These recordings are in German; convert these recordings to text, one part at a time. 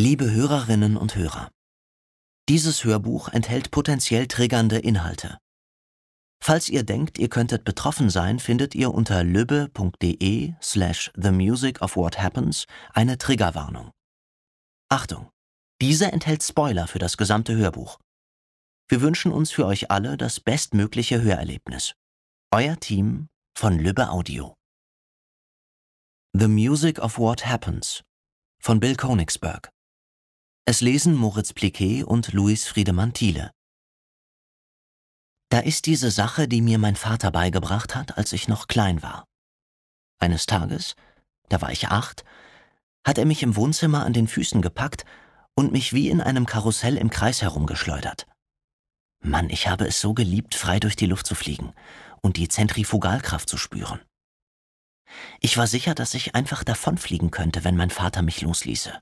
Liebe Hörerinnen und Hörer, dieses Hörbuch enthält potenziell triggernde Inhalte. Falls ihr denkt, ihr könntet betroffen sein, findet ihr unter lübbe.de slash the music of what happens eine Triggerwarnung. Achtung! Diese enthält Spoiler für das gesamte Hörbuch. Wir wünschen uns für euch alle das bestmögliche Hörerlebnis. Euer Team von Lübbe Audio. The Music of What Happens von Bill Konigsberg es lesen Moritz Pliquet und Louis Friedemann Thiele. Da ist diese Sache, die mir mein Vater beigebracht hat, als ich noch klein war. Eines Tages, da war ich acht, hat er mich im Wohnzimmer an den Füßen gepackt und mich wie in einem Karussell im Kreis herumgeschleudert. Mann, ich habe es so geliebt, frei durch die Luft zu fliegen und die Zentrifugalkraft zu spüren. Ich war sicher, dass ich einfach davonfliegen könnte, wenn mein Vater mich losließe.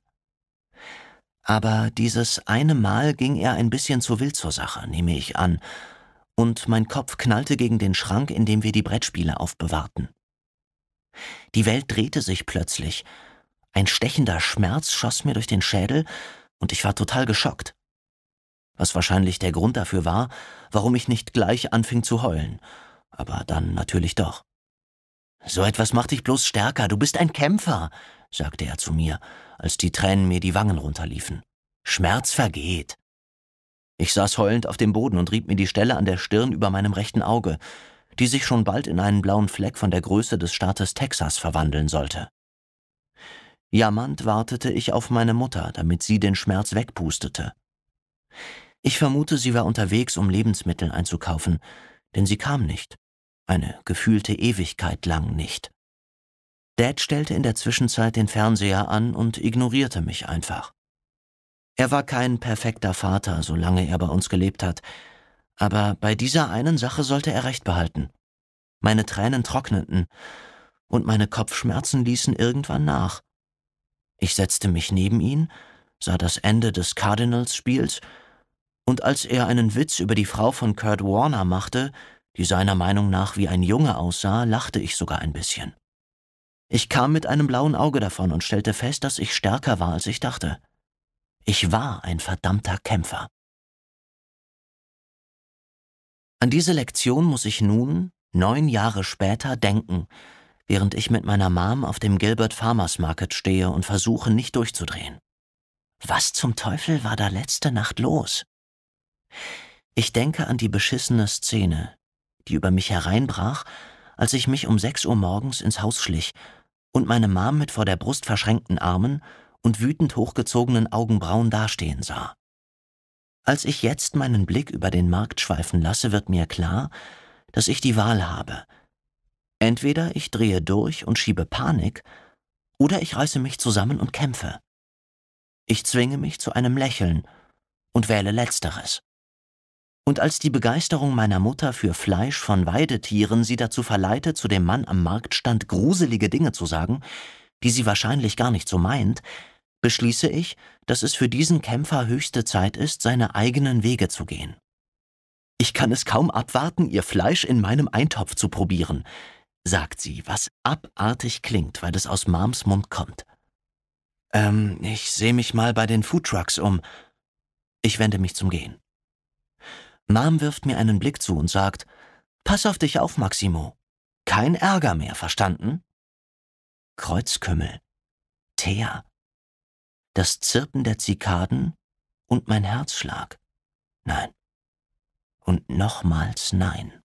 Aber dieses eine Mal ging er ein bisschen zu wild zur Sache, nehme ich an, und mein Kopf knallte gegen den Schrank, in dem wir die Brettspiele aufbewahrten. Die Welt drehte sich plötzlich. Ein stechender Schmerz schoss mir durch den Schädel, und ich war total geschockt. Was wahrscheinlich der Grund dafür war, warum ich nicht gleich anfing zu heulen, aber dann natürlich doch. So etwas macht dich bloß stärker, du bist ein Kämpfer, sagte er zu mir als die Tränen mir die Wangen runterliefen. Schmerz vergeht. Ich saß heulend auf dem Boden und rieb mir die Stelle an der Stirn über meinem rechten Auge, die sich schon bald in einen blauen Fleck von der Größe des Staates Texas verwandeln sollte. Jammernd wartete ich auf meine Mutter, damit sie den Schmerz wegpustete. Ich vermute, sie war unterwegs, um Lebensmittel einzukaufen, denn sie kam nicht, eine gefühlte Ewigkeit lang nicht. Dad stellte in der Zwischenzeit den Fernseher an und ignorierte mich einfach. Er war kein perfekter Vater, solange er bei uns gelebt hat, aber bei dieser einen Sache sollte er recht behalten. Meine Tränen trockneten und meine Kopfschmerzen ließen irgendwann nach. Ich setzte mich neben ihn, sah das Ende des Cardinals-Spiels, und als er einen Witz über die Frau von Kurt Warner machte, die seiner Meinung nach wie ein Junge aussah, lachte ich sogar ein bisschen. Ich kam mit einem blauen Auge davon und stellte fest, dass ich stärker war, als ich dachte. Ich war ein verdammter Kämpfer. An diese Lektion muss ich nun, neun Jahre später, denken, während ich mit meiner Mom auf dem Gilbert Farmers Market stehe und versuche, nicht durchzudrehen. Was zum Teufel war da letzte Nacht los? Ich denke an die beschissene Szene, die über mich hereinbrach als ich mich um sechs Uhr morgens ins Haus schlich und meine Mom mit vor der Brust verschränkten Armen und wütend hochgezogenen Augenbrauen dastehen sah. Als ich jetzt meinen Blick über den Markt schweifen lasse, wird mir klar, dass ich die Wahl habe. Entweder ich drehe durch und schiebe Panik, oder ich reiße mich zusammen und kämpfe. Ich zwinge mich zu einem Lächeln und wähle letzteres. Und als die Begeisterung meiner Mutter für Fleisch von Weidetieren sie dazu verleite, zu dem Mann am Marktstand gruselige Dinge zu sagen, die sie wahrscheinlich gar nicht so meint, beschließe ich, dass es für diesen Kämpfer höchste Zeit ist, seine eigenen Wege zu gehen. Ich kann es kaum abwarten, ihr Fleisch in meinem Eintopf zu probieren, sagt sie, was abartig klingt, weil es aus Mams Mund kommt. Ähm, ich sehe mich mal bei den Foodtrucks um. Ich wende mich zum Gehen. Mom wirft mir einen Blick zu und sagt, Pass auf dich auf, Maximo. Kein Ärger mehr, verstanden? Kreuzkümmel. Thea. Das Zirpen der Zikaden und mein Herzschlag. Nein. Und nochmals nein.